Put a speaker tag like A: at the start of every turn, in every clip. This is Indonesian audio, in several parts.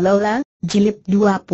A: Lola, Jilid 21.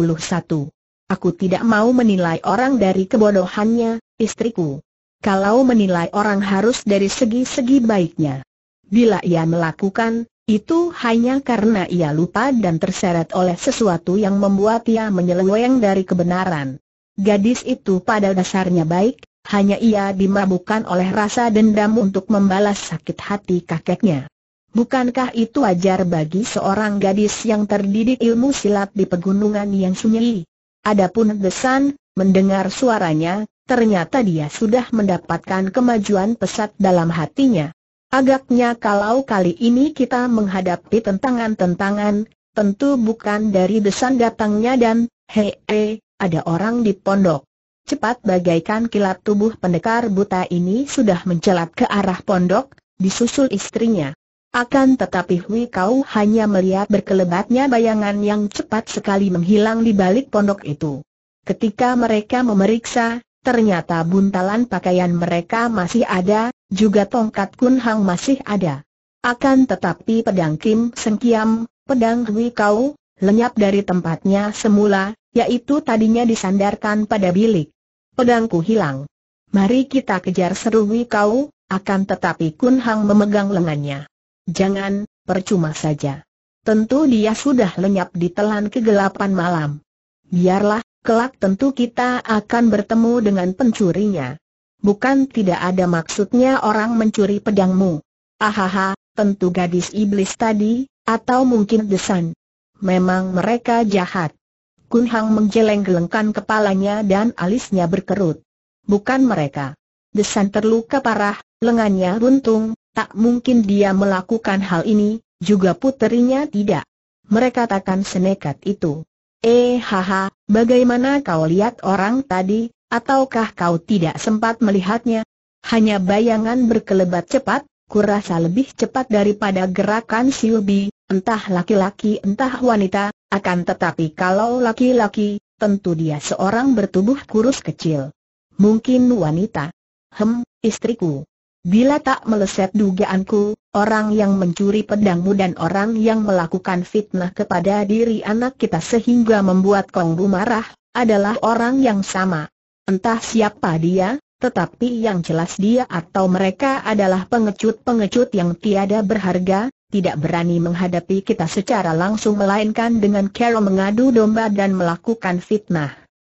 A: Aku tidak mau menilai orang dari kebodohannya, istriku. Kalau menilai orang harus dari segi-segi baiknya. Bila ia melakukan, itu hanya karena ia lupa dan terseret oleh sesuatu yang membuat ia menyeleweng dari kebenaran. Gadis itu pada dasarnya baik, hanya ia dimabukkan oleh rasa dendam untuk membalas sakit hati kakeknya. Bukankah itu wajar bagi seorang gadis yang terdidik ilmu silat di pegunungan yang sunyi? Adapun Desan, mendengar suaranya, ternyata dia sudah mendapatkan kemajuan pesat dalam hatinya. Agaknya kalau kali ini kita menghadapi tentangan-tentangan, tentu bukan dari Desan datangnya dan, hee, he, ada orang di pondok. Cepat bagaikan kilat tubuh pendekar buta ini sudah mencelat ke arah pondok, disusul istrinya. Akan tetapi Hui Kau hanya melihat berkelebatnya bayangan yang cepat sekali menghilang di balik pondok itu. Ketika mereka memeriksa, ternyata buntalan pakaian mereka masih ada, juga tongkat Kun Hang masih ada. Akan tetapi pedang Kim Sengkiam, pedang Hui Kau, lenyap dari tempatnya semula, yaitu tadinya disandarkan pada bilik. Pedangku hilang. Mari kita kejar seru Hui Kau, akan tetapi Kun Hang memegang lengannya. Jangan, percuma saja. Tentu dia sudah lenyap di telan kegelapan malam. Biarlah, kelak tentu kita akan bertemu dengan pencurinya. Bukan tidak ada maksudnya orang mencuri pedangmu. Ahaha, tentu gadis iblis tadi, atau mungkin desan. Memang mereka jahat. Kun Hang menggeleng-gelengkan kepalanya dan alisnya berkerut. Bukan mereka. Desan terluka parah, lengannya runtung, Tak mungkin dia melakukan hal ini, juga puterinya tidak. Mereka takkan senekat itu. Eh haha, bagaimana kau lihat orang tadi, ataukah kau tidak sempat melihatnya? Hanya bayangan berkelebat cepat, kurasa lebih cepat daripada gerakan silbi, entah laki-laki entah wanita, akan tetapi kalau laki-laki, tentu dia seorang bertubuh kurus kecil. Mungkin wanita. Hem, istriku. Bila tak meleset dugaanku, orang yang mencuri pedangmu dan orang yang melakukan fitnah kepada diri anak kita sehingga membuat Kongbu marah, adalah orang yang sama. Entah siapa dia, tetapi yang jelas dia atau mereka adalah pengecut-pengecut yang tiada berharga, tidak berani menghadapi kita secara langsung melainkan dengan cara mengadu domba dan melakukan fitnah.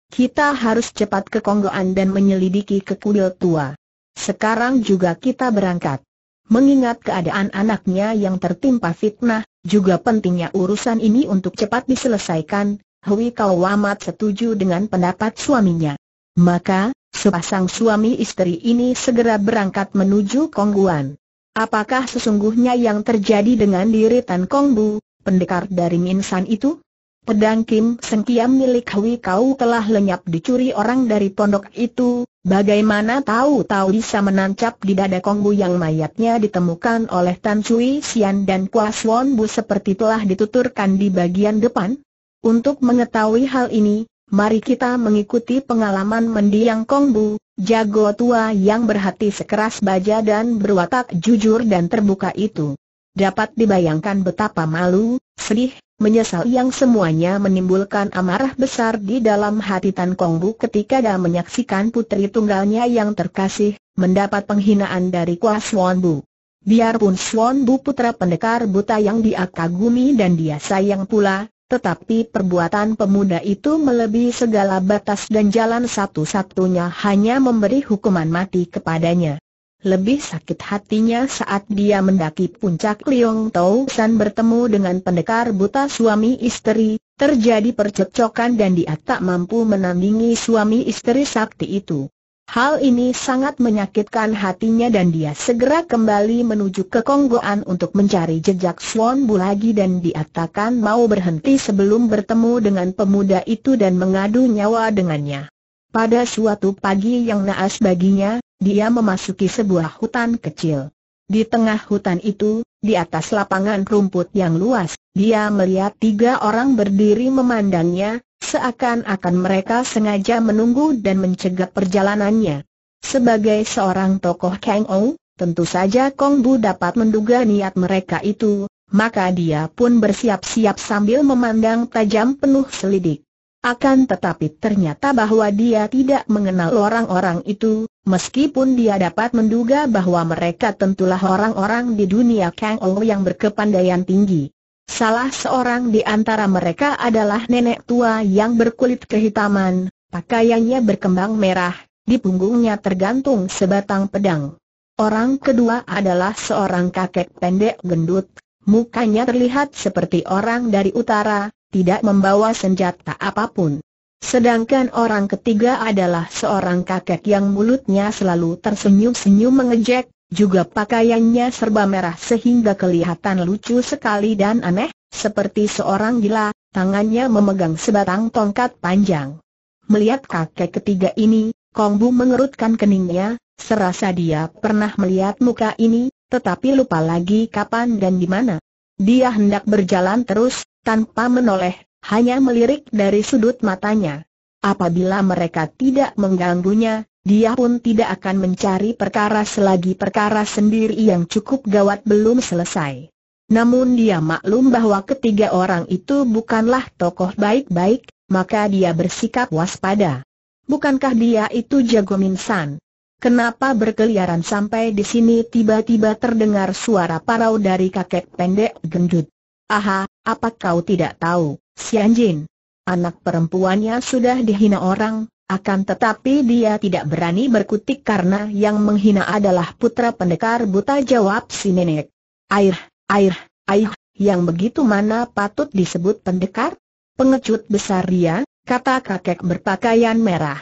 A: Kita harus cepat ke Konggoan dan menyelidiki ke kuil tua. Sekarang juga kita berangkat. Mengingat keadaan anaknya yang tertimpa fitnah, juga pentingnya urusan ini untuk cepat diselesaikan, Hui Kauwamat setuju dengan pendapat suaminya. Maka, sepasang suami istri ini segera berangkat menuju Kongguan. Apakah sesungguhnya yang terjadi dengan diri Tan Kongbu, pendekar dari Minsan itu? Pedang Kim Sengkiam milik Hui Kau telah lenyap dicuri orang dari pondok itu, Bagaimana tahu-tahu bisa menancap di dada Kongbu yang mayatnya ditemukan oleh Tan Cui Xian dan Kwa Suan Bu seperti telah dituturkan di bagian depan? Untuk mengetahui hal ini, mari kita mengikuti pengalaman mendiang Kongbu, jago tua yang berhati sekeras baja dan berwatak jujur dan terbuka itu. Dapat dibayangkan betapa malu, sedih, menyesal yang semuanya menimbulkan amarah besar di dalam hati Tan Kong Bu ketika dia menyaksikan putri tunggalnya yang terkasih, mendapat penghinaan dari Kwa Swan Bu. Biarpun Swan Bu putra pendekar buta yang dia kagumi dan dia sayang pula, tetapi perbuatan pemuda itu melebihi segala batas dan jalan satu-satunya hanya memberi hukuman mati kepadanya. Lebih sakit hatinya saat dia mendaki puncak Liong Tau San bertemu dengan pendekar buta suami istri, terjadi percekcokan dan dia tak mampu menandingi suami istri sakti itu. Hal ini sangat menyakitkan hatinya dan dia segera kembali menuju ke Konggoan untuk mencari jejak Swan Bu lagi dan diatakan mau berhenti sebelum bertemu dengan pemuda itu dan mengadu nyawa dengannya. Pada suatu pagi yang naas baginya, dia memasuki sebuah hutan kecil. Di tengah hutan itu, di atas lapangan rumput yang luas, dia melihat tiga orang berdiri memandangnya, seakan-akan mereka sengaja menunggu dan mencegah perjalanannya. Sebagai seorang tokoh Kang Ou, tentu saja Kong Bu dapat menduga niat mereka itu, maka dia pun bersiap-siap sambil memandang tajam penuh selidik. Akan tetapi ternyata bahwa dia tidak mengenal orang-orang itu, meskipun dia dapat menduga bahwa mereka tentulah orang-orang di dunia Kang Ou yang berkepandaian tinggi. Salah seorang di antara mereka adalah nenek tua yang berkulit kehitaman, pakaiannya berkembang merah, di punggungnya tergantung sebatang pedang. Orang kedua adalah seorang kakek pendek gendut, mukanya terlihat seperti orang dari utara, tidak membawa senjata apapun. Sedangkan orang ketiga adalah seorang kakek yang mulutnya selalu tersenyum-senyum mengejek, juga pakaiannya serba merah sehingga kelihatan lucu sekali dan aneh, seperti seorang gila, tangannya memegang sebatang tongkat panjang. Melihat kakek ketiga ini, Kong Bu mengerutkan keningnya, serasa dia pernah melihat muka ini, tetapi lupa lagi kapan dan di mana. Dia hendak berjalan terus, tanpa menoleh, hanya melirik dari sudut matanya. Apabila mereka tidak mengganggunya, dia pun tidak akan mencari perkara selagi perkara sendiri yang cukup gawat belum selesai. Namun dia maklum bahwa ketiga orang itu bukanlah tokoh baik-baik, maka dia bersikap waspada. Bukankah dia itu jago minsan? Kenapa berkeliaran sampai di sini tiba-tiba terdengar suara parau dari kakek pendek gendut? Aha, apa kau tidak tahu, Xianjin? Anak perempuannya sudah dihina orang, akan tetapi dia tidak berani berkutik karena yang menghina adalah putra pendekar buta jawab si nenek. Air, air, air, yang begitu mana patut disebut pendekar? Pengecut besar dia, kata kakek berpakaian merah.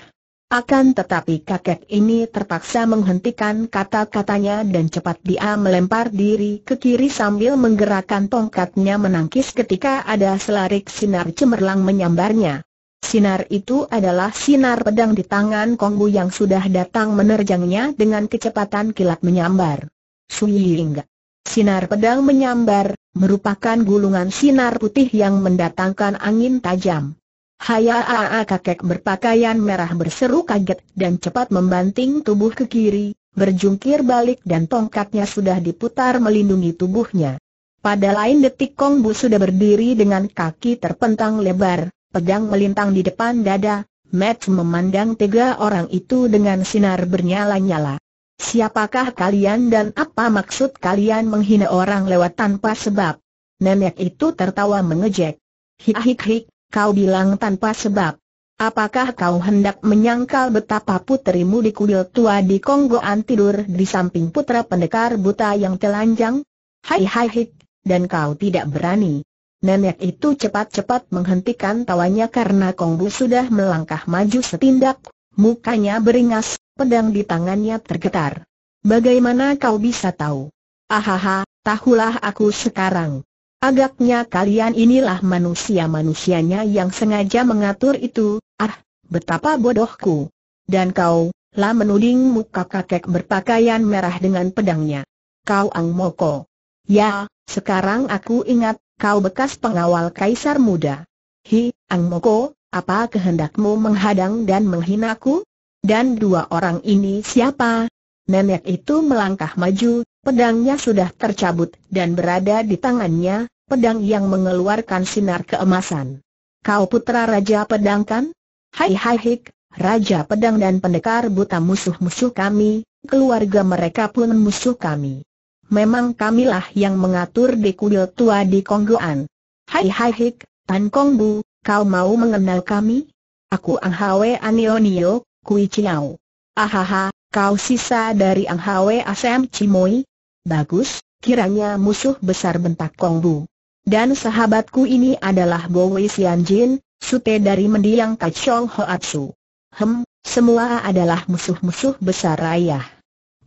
A: Akan tetapi kakek ini terpaksa menghentikan kata-katanya dan cepat dia melempar diri ke kiri sambil menggerakkan tongkatnya menangkis ketika ada selarik sinar cemerlang menyambarnya. Sinar itu adalah sinar pedang di tangan Kongbu yang sudah datang menerjangnya dengan kecepatan kilat menyambar. Suying. Sinar pedang menyambar, merupakan gulungan sinar putih yang mendatangkan angin tajam. Haya aa ah, ah, ah, kakek berpakaian merah berseru kaget dan cepat membanting tubuh ke kiri, berjungkir balik dan tongkatnya sudah diputar melindungi tubuhnya. Pada lain detik Kong Bu sudah berdiri dengan kaki terpentang lebar, pedang melintang di depan dada, Matt memandang tiga orang itu dengan sinar bernyala-nyala. Siapakah kalian dan apa maksud kalian menghina orang lewat tanpa sebab? Nenek itu tertawa mengejek. Hik hik hik, Kau bilang tanpa sebab. Apakah kau hendak menyangkal betapa putrimu di kuil tua di Konggoan tidur di samping putra pendekar buta yang telanjang? Hai hai hik, dan kau tidak berani. Nenek itu cepat-cepat menghentikan tawanya karena Konggu sudah melangkah maju setindak, mukanya beringas, pedang di tangannya tergetar. Bagaimana kau bisa tahu? Ahaha, tahulah aku sekarang. Agaknya kalian inilah manusia-manusianya yang sengaja mengatur itu, ah, betapa bodohku. Dan kau, lah menuding muka kakek berpakaian merah dengan pedangnya. Kau Ang Moko. Ya, sekarang aku ingat, kau bekas pengawal kaisar muda. Hi, Ang Moko, apa kehendakmu menghadang dan menghinaku? Dan dua orang ini siapa? Nenek itu melangkah maju, Pedangnya sudah tercabut dan berada di tangannya, pedang yang mengeluarkan sinar keemasan. Kau putra Raja Pedang kan? Hai hai hik, Raja Pedang dan Pendekar Buta musuh-musuh kami, keluarga mereka pun musuh kami. Memang kamilah yang mengatur di kuil tua di Konggoan. Hai hai hik, Tan Kongbu, kau mau mengenal kami? Aku Ang Hwe Anionio, Kui Chiao. Ahaha, kau sisa dari Ang Hwe Asem Cimoi, Bagus, kiranya musuh besar bentak Kong Bu. Dan sahabatku ini adalah Bo Wei Sian Jin, sute dari mendiang Ho Hoatsu. Hem, semua adalah musuh-musuh besar ayah.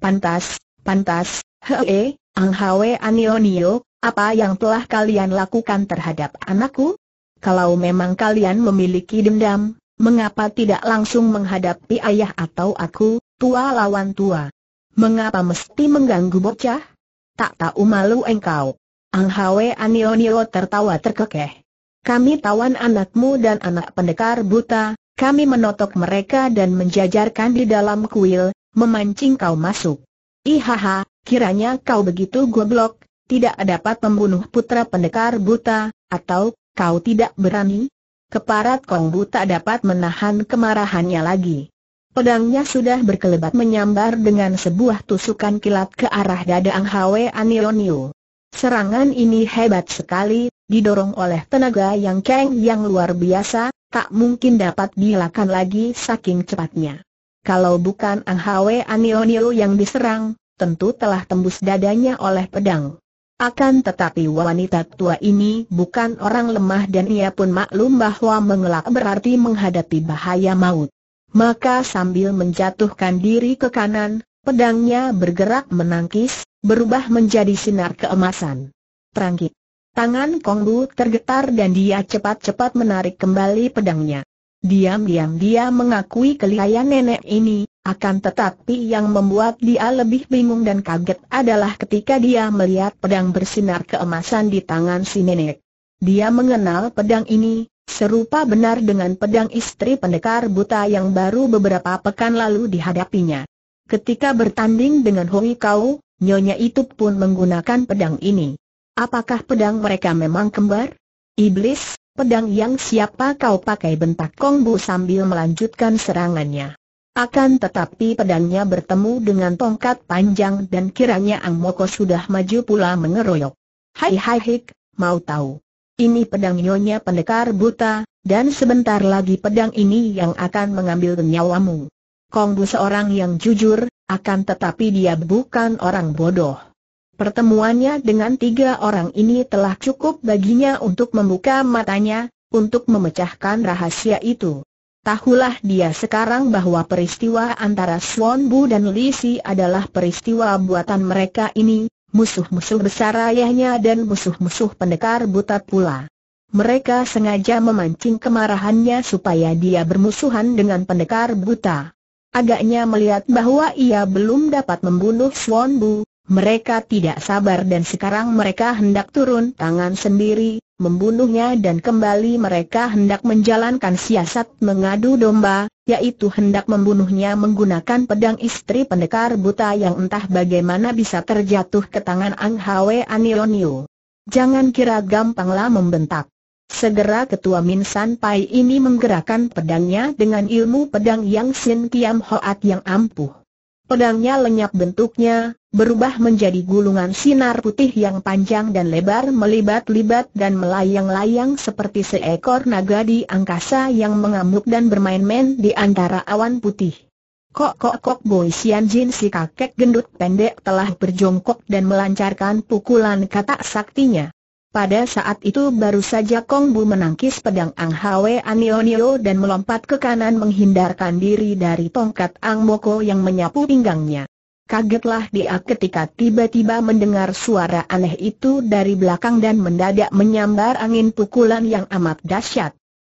A: Pantas, pantas, hee, Ang Hwe Anionio, apa yang telah kalian lakukan terhadap anakku? Kalau memang kalian memiliki dendam, mengapa tidak langsung menghadapi ayah atau aku, tua lawan tua? Mengapa mesti mengganggu bocah? Tak tahu malu engkau. Ang Hwe Anionio tertawa terkekeh. Kami tawan anakmu dan anak pendekar buta, kami menotok mereka dan menjajarkan di dalam kuil, memancing kau masuk. Ihaha, kiranya kau begitu goblok, tidak dapat membunuh putra pendekar buta, atau, kau tidak berani? Keparat Kong buta dapat menahan kemarahannya lagi. Pedangnya sudah berkelebat menyambar dengan sebuah tusukan kilat ke arah dada Ang Hwe Anionio. Serangan ini hebat sekali, didorong oleh tenaga yang keng yang luar biasa, tak mungkin dapat dilakukan lagi saking cepatnya. Kalau bukan Ang Hwe Anionio yang diserang, tentu telah tembus dadanya oleh pedang. Akan tetapi wanita tua ini bukan orang lemah dan ia pun maklum bahwa mengelak berarti menghadapi bahaya maut. Maka sambil menjatuhkan diri ke kanan, pedangnya bergerak menangkis, berubah menjadi sinar keemasan. Terangkit. Tangan Kongbu tergetar dan dia cepat-cepat menarik kembali pedangnya. Diam-diam dia mengakui kelihayan nenek ini, akan tetapi yang membuat dia lebih bingung dan kaget adalah ketika dia melihat pedang bersinar keemasan di tangan si nenek. Dia mengenal pedang ini, Serupa benar dengan pedang istri pendekar buta yang baru beberapa pekan lalu dihadapinya. Ketika bertanding dengan Hoi Kau, nyonya itu pun menggunakan pedang ini. Apakah pedang mereka memang kembar? Iblis, pedang yang siapa kau pakai bentak Kong Bu sambil melanjutkan serangannya. Akan tetapi pedangnya bertemu dengan tongkat panjang dan kiranya Ang Moko sudah maju pula mengeroyok. Hai hai hik, mau tahu? Ini pedang nyonya pendekar buta, dan sebentar lagi pedang ini yang akan mengambil nyawamu. Kongbu seorang yang jujur, akan tetapi dia bukan orang bodoh. Pertemuannya dengan tiga orang ini telah cukup baginya untuk membuka matanya, untuk memecahkan rahasia itu. Tahulah dia sekarang bahwa peristiwa antara Swan Bu dan Lisi adalah peristiwa buatan mereka ini, musuh-musuh besar ayahnya dan musuh-musuh pendekar buta pula. Mereka sengaja memancing kemarahannya supaya dia bermusuhan dengan pendekar buta. Agaknya melihat bahwa ia belum dapat membunuh Swan Bu, mereka tidak sabar dan sekarang mereka hendak turun tangan sendiri, membunuhnya dan kembali mereka hendak menjalankan siasat mengadu domba, yaitu hendak membunuhnya menggunakan pedang istri pendekar buta yang entah bagaimana bisa terjatuh ke tangan Ang Hwe Anionio. Jangan kira gampanglah membentak. Segera ketua Min San Pai ini menggerakkan pedangnya dengan ilmu pedang yang Sin Kiam Hoat yang ampuh. Pedangnya lenyap bentuknya, berubah menjadi gulungan sinar putih yang panjang dan lebar melibat-libat dan melayang-layang seperti seekor naga di angkasa yang mengamuk dan bermain-main di antara awan putih. Kok kok kok Boy Sian Jin si kakek gendut pendek telah berjongkok dan melancarkan pukulan katak saktinya. Pada saat itu baru saja Kong Bu menangkis pedang Ang Hwe Anionio dan melompat ke kanan menghindarkan diri dari tongkat Ang Moko yang menyapu pinggangnya. Kagetlah dia ketika tiba-tiba mendengar suara aneh itu dari belakang dan mendadak menyambar angin pukulan yang amat dahsyat.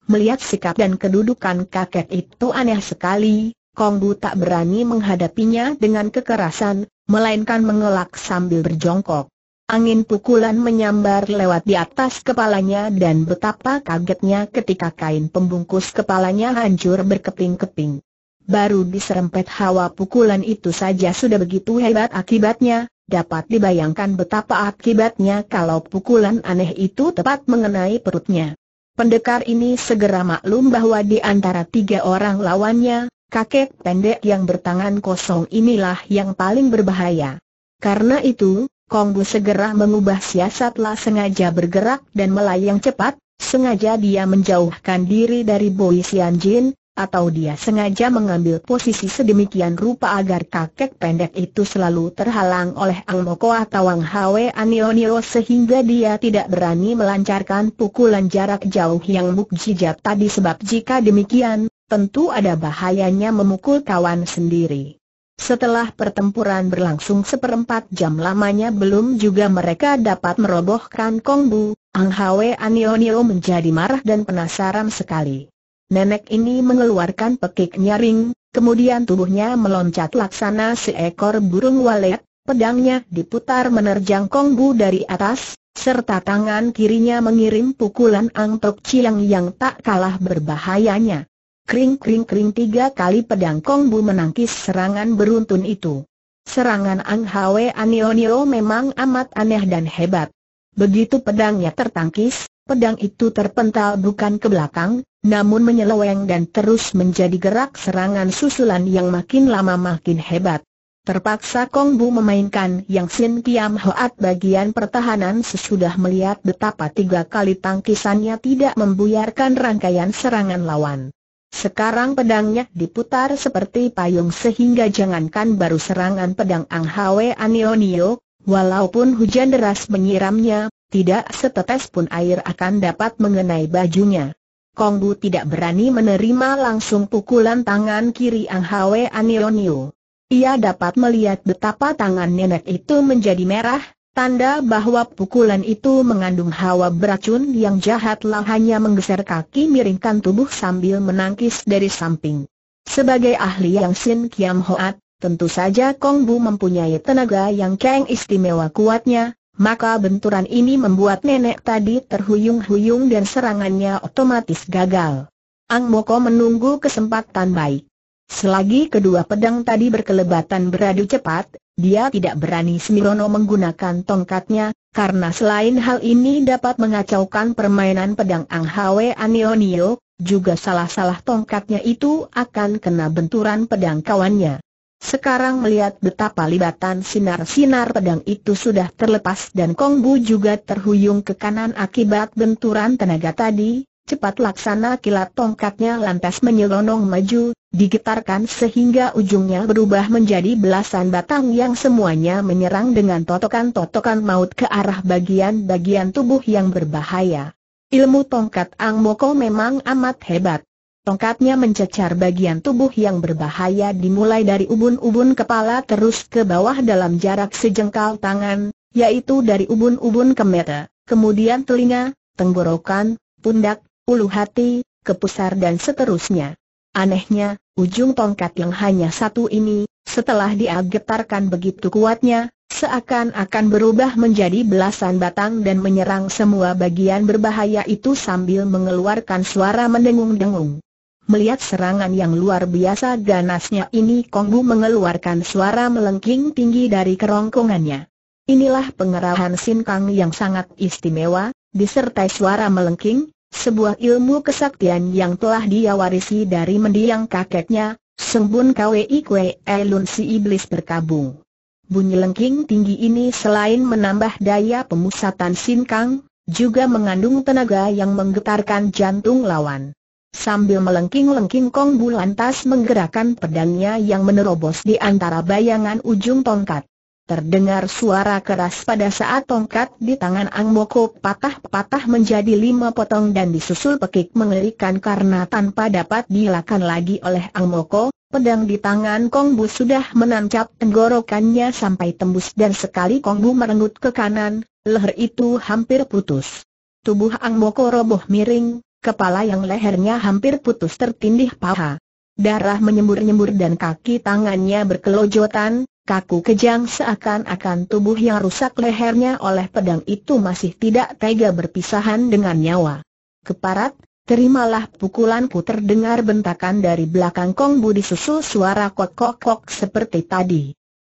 A: Melihat sikap dan kedudukan kakek itu aneh sekali, Kongbu tak berani menghadapinya dengan kekerasan, melainkan mengelak sambil berjongkok. Angin pukulan menyambar lewat di atas kepalanya dan betapa kagetnya ketika kain pembungkus kepalanya hancur berkeping-keping. Baru diserempet hawa pukulan itu saja sudah begitu hebat akibatnya, dapat dibayangkan betapa akibatnya kalau pukulan aneh itu tepat mengenai perutnya. Pendekar ini segera maklum bahwa di antara tiga orang lawannya, kakek pendek yang bertangan kosong inilah yang paling berbahaya. Karena itu, Konggu segera mengubah siasatlah sengaja bergerak dan melayang cepat, sengaja dia menjauhkan diri dari Boi Jin atau dia sengaja mengambil posisi sedemikian rupa agar kakek pendek itu selalu terhalang oleh Ang Moko atau Ang Hwe anionio sehingga dia tidak berani melancarkan pukulan jarak jauh yang mukjizat tadi sebab jika demikian, tentu ada bahayanya memukul kawan sendiri. Setelah pertempuran berlangsung seperempat jam lamanya belum juga mereka dapat merobohkan Kongbu, Ang Hwe anionio menjadi marah dan penasaran sekali nenek ini mengeluarkan pekik nyaring, kemudian tubuhnya meloncat laksana seekor burung walet, pedangnya diputar menerjang Kongbu dari atas, serta tangan kirinya mengirim pukulan Tok Chiang yang tak kalah berbahayanya. Kring-kring-kring tiga kali pedang Kongbu menangkis serangan beruntun itu. Serangan Ang Hwe Anionio memang amat aneh dan hebat. Begitu pedangnya tertangkis, Pedang itu terpental bukan ke belakang, namun menyeleweng dan terus menjadi gerak serangan susulan yang makin lama makin hebat. Terpaksa Kong Bu memainkan Yang Sin Kiam Hoat bagian pertahanan sesudah melihat betapa tiga kali tangkisannya tidak membuyarkan rangkaian serangan lawan. Sekarang pedangnya diputar seperti payung sehingga jangankan baru serangan pedang Ang Hwe Anionio, walaupun hujan deras menyiramnya, tidak setetes pun air akan dapat mengenai bajunya. Kong Bu tidak berani menerima langsung pukulan tangan kiri Ang Hwe Anionio. Ia dapat melihat betapa tangan nenek itu menjadi merah, tanda bahwa pukulan itu mengandung hawa beracun yang jahatlah hanya menggeser kaki miringkan tubuh sambil menangkis dari samping. Sebagai ahli yang Sin Kiam Hoat, tentu saja Kong Bu mempunyai tenaga yang keng istimewa kuatnya, maka benturan ini membuat nenek tadi terhuyung-huyung dan serangannya otomatis gagal. Ang Moko menunggu kesempatan baik. Selagi kedua pedang tadi berkelebatan beradu cepat, dia tidak berani Semirono menggunakan tongkatnya, karena selain hal ini dapat mengacaukan permainan pedang Ang Hwe Anionio, juga salah-salah tongkatnya itu akan kena benturan pedang kawannya. Sekarang melihat betapa libatan sinar-sinar pedang itu sudah terlepas dan Kong Bu juga terhuyung ke kanan akibat benturan tenaga tadi, cepat laksana kilat tongkatnya lantas menyelonong maju, digetarkan sehingga ujungnya berubah menjadi belasan batang yang semuanya menyerang dengan totokan-totokan maut ke arah bagian-bagian tubuh yang berbahaya. Ilmu tongkat Ang Moko memang amat hebat. Tongkatnya mencecar bagian tubuh yang berbahaya dimulai dari ubun-ubun kepala terus ke bawah dalam jarak sejengkal tangan, yaitu dari ubun-ubun kemete, kemudian telinga, tenggorokan, pundak, ulu hati, kepusar dan seterusnya. Anehnya, ujung tongkat yang hanya satu ini, setelah dia begitu kuatnya, seakan-akan berubah menjadi belasan batang dan menyerang semua bagian berbahaya itu sambil mengeluarkan suara mendengung-dengung. Melihat serangan yang luar biasa ganasnya ini Kongbu mengeluarkan suara melengking tinggi dari kerongkongannya. Inilah pengerahan Sin Kang yang sangat istimewa, disertai suara melengking, sebuah ilmu kesaktian yang telah dia warisi dari mendiang kakeknya, Sembun Kwei Kwe Elun si Iblis berkabung. Bunyi lengking tinggi ini selain menambah daya pemusatan Sin Kang, juga mengandung tenaga yang menggetarkan jantung lawan. Sambil melengking-lengking Kong Bu lantas menggerakkan pedangnya yang menerobos di antara bayangan ujung tongkat. Terdengar suara keras pada saat tongkat di tangan Ang Moko patah-patah menjadi lima potong dan disusul pekik mengerikan karena tanpa dapat dilakukan lagi oleh Ang Moko, pedang di tangan Kong Bu sudah menancap tenggorokannya sampai tembus dan sekali Kong Bu merenggut ke kanan, leher itu hampir putus. Tubuh Ang Moko roboh miring, kepala yang lehernya hampir putus tertindih paha. Darah menyembur-nyembur dan kaki tangannya berkelojotan, kaku kejang seakan-akan tubuh yang rusak lehernya oleh pedang itu masih tidak tega berpisahan dengan nyawa. Keparat, terimalah pukulanku terdengar bentakan dari belakang Kong Bu disusul suara kok-kok-kok seperti tadi.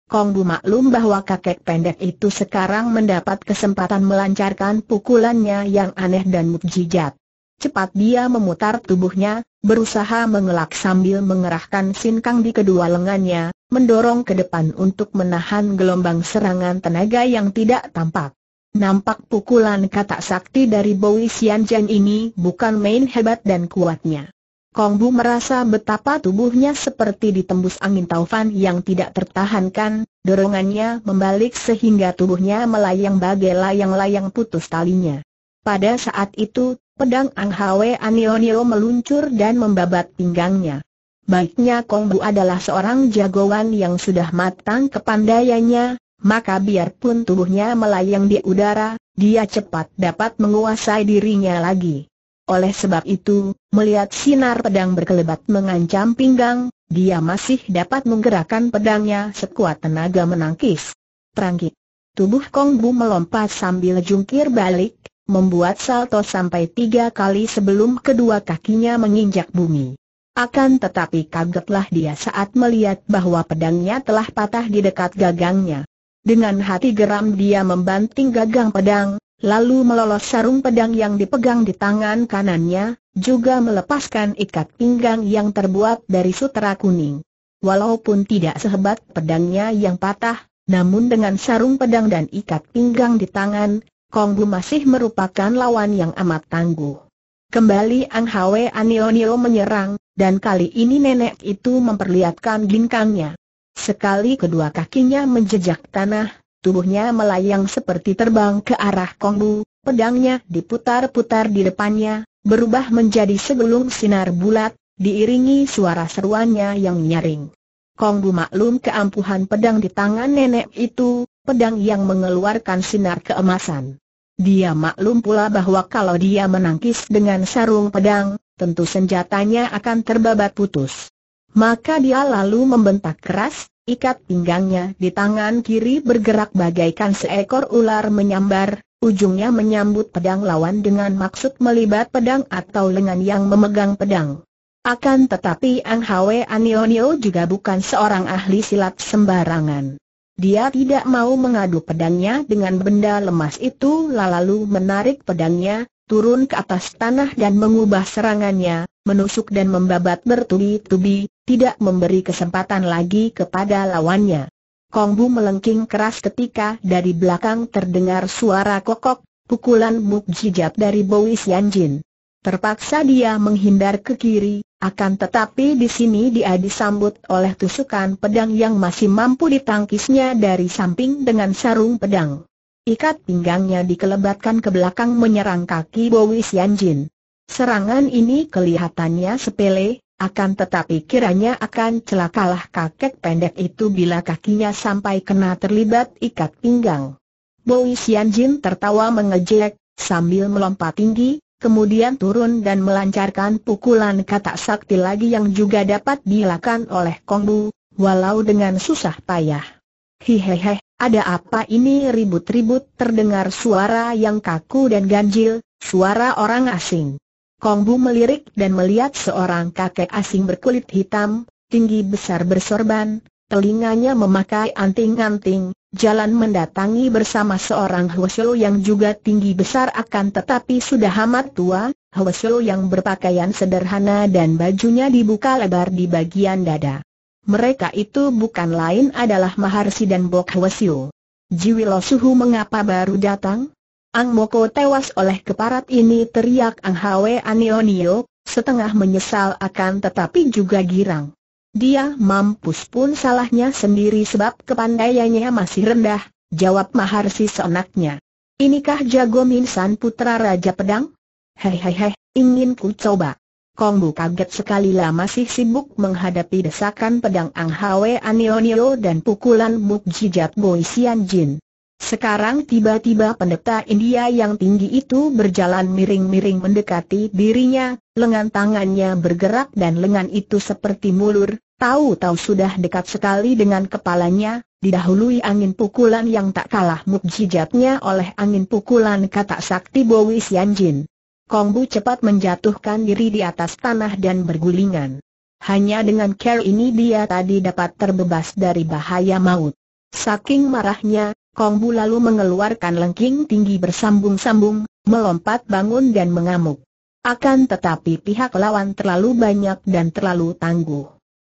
A: Kong Bu maklum bahwa kakek pendek itu sekarang mendapat kesempatan melancarkan pukulannya yang aneh dan mukjizat. Cepat dia memutar tubuhnya, berusaha mengelak sambil mengerahkan sinkang di kedua lengannya, mendorong ke depan untuk menahan gelombang serangan tenaga yang tidak tampak. Nampak pukulan kata sakti dari Bowie Xianjian ini bukan main hebat dan kuatnya. Kongbu merasa betapa tubuhnya seperti ditembus angin taufan yang tidak tertahankan, dorongannya membalik sehingga tubuhnya melayang bagai layang-layang putus talinya. Pada saat itu, Pedang Ang Hwe Anionio meluncur dan membabat pinggangnya. Baiknya Kong Bu adalah seorang jagoan yang sudah matang kepandaiannya, maka biarpun tubuhnya melayang di udara, dia cepat dapat menguasai dirinya lagi. Oleh sebab itu, melihat sinar pedang berkelebat mengancam pinggang, dia masih dapat menggerakkan pedangnya sekuat tenaga menangkis. Terangkit. Tubuh Kong Bu melompat sambil jungkir balik, membuat salto sampai tiga kali sebelum kedua kakinya menginjak bumi. Akan tetapi kagetlah dia saat melihat bahwa pedangnya telah patah di dekat gagangnya. Dengan hati geram dia membanting gagang pedang, lalu melolos sarung pedang yang dipegang di tangan kanannya, juga melepaskan ikat pinggang yang terbuat dari sutera kuning. Walaupun tidak sehebat pedangnya yang patah, namun dengan sarung pedang dan ikat pinggang di tangan, Kongbu masih merupakan lawan yang amat tangguh. Kembali Ang Hwe Anionio menyerang, dan kali ini nenek itu memperlihatkan ginkangnya. Sekali kedua kakinya menjejak tanah, tubuhnya melayang seperti terbang ke arah Kongbu, pedangnya diputar-putar di depannya, berubah menjadi segelung sinar bulat, diiringi suara seruannya yang nyaring. Kongbu maklum keampuhan pedang di tangan nenek itu, pedang yang mengeluarkan sinar keemasan. Dia maklum pula bahwa kalau dia menangkis dengan sarung pedang, tentu senjatanya akan terbabat putus. Maka dia lalu membentak keras, ikat pinggangnya di tangan kiri bergerak bagaikan seekor ular menyambar, ujungnya menyambut pedang lawan dengan maksud melibat pedang atau lengan yang memegang pedang. Akan tetapi Ang Hwe Anionio juga bukan seorang ahli silat sembarangan. Dia tidak mau mengadu pedangnya dengan benda lemas itu lalu menarik pedangnya, turun ke atas tanah dan mengubah serangannya, menusuk dan membabat bertubi-tubi, tidak memberi kesempatan lagi kepada lawannya. Kongbu melengking keras ketika dari belakang terdengar suara kokok, pukulan mukjizat dari Bois Yanjin. Terpaksa dia menghindar ke kiri, akan tetapi di sini dia disambut oleh tusukan pedang yang masih mampu ditangkisnya dari samping dengan sarung pedang. Ikat pinggangnya dikelebatkan ke belakang menyerang kaki Bowi Jin. Serangan ini kelihatannya sepele, akan tetapi kiranya akan celakalah kakek pendek itu bila kakinya sampai kena terlibat ikat pinggang. Bowi Jin tertawa mengejek, sambil melompat tinggi, kemudian turun dan melancarkan pukulan kata sakti lagi yang juga dapat dilakukan oleh Kongbu, walau dengan susah payah. Hihehe, ada apa ini ribut-ribut terdengar suara yang kaku dan ganjil, suara orang asing. Kongbu melirik dan melihat seorang kakek asing berkulit hitam, tinggi besar bersorban, telinganya memakai anting-anting, Jalan mendatangi bersama seorang Hwasyo yang juga tinggi besar akan tetapi sudah amat tua, Hwasyo yang berpakaian sederhana dan bajunya dibuka lebar di bagian dada. Mereka itu bukan lain adalah Maharsi dan Bok Huoshu. Jiwilo Suhu mengapa baru datang? Ang Moko tewas oleh keparat ini teriak Ang Hwe Anionio, setengah menyesal akan tetapi juga girang. Dia mampus pun salahnya sendiri sebab kepandaiannya masih rendah, jawab Maharsi seenaknya. Inikah jago Minsan putra Raja Pedang? Hehehe, ingin ku coba. Kongbu kaget sekali lah masih sibuk menghadapi desakan pedang Ang Hwe Anionio dan pukulan Mukjijat Boisian Jin. Sekarang tiba-tiba pendeta India yang tinggi itu berjalan miring-miring mendekati dirinya, lengan tangannya bergerak dan lengan itu seperti mulur, tahu-tahu sudah dekat sekali dengan kepalanya, didahului angin pukulan yang tak kalah mukjizatnya oleh angin pukulan kata sakti Bowi Sianjin. Kongbu cepat menjatuhkan diri di atas tanah dan bergulingan. Hanya dengan care ini dia tadi dapat terbebas dari bahaya maut. Saking marahnya, Kongbu lalu mengeluarkan lengking tinggi bersambung-sambung, melompat bangun dan mengamuk. Akan tetapi pihak lawan terlalu banyak dan terlalu tangguh.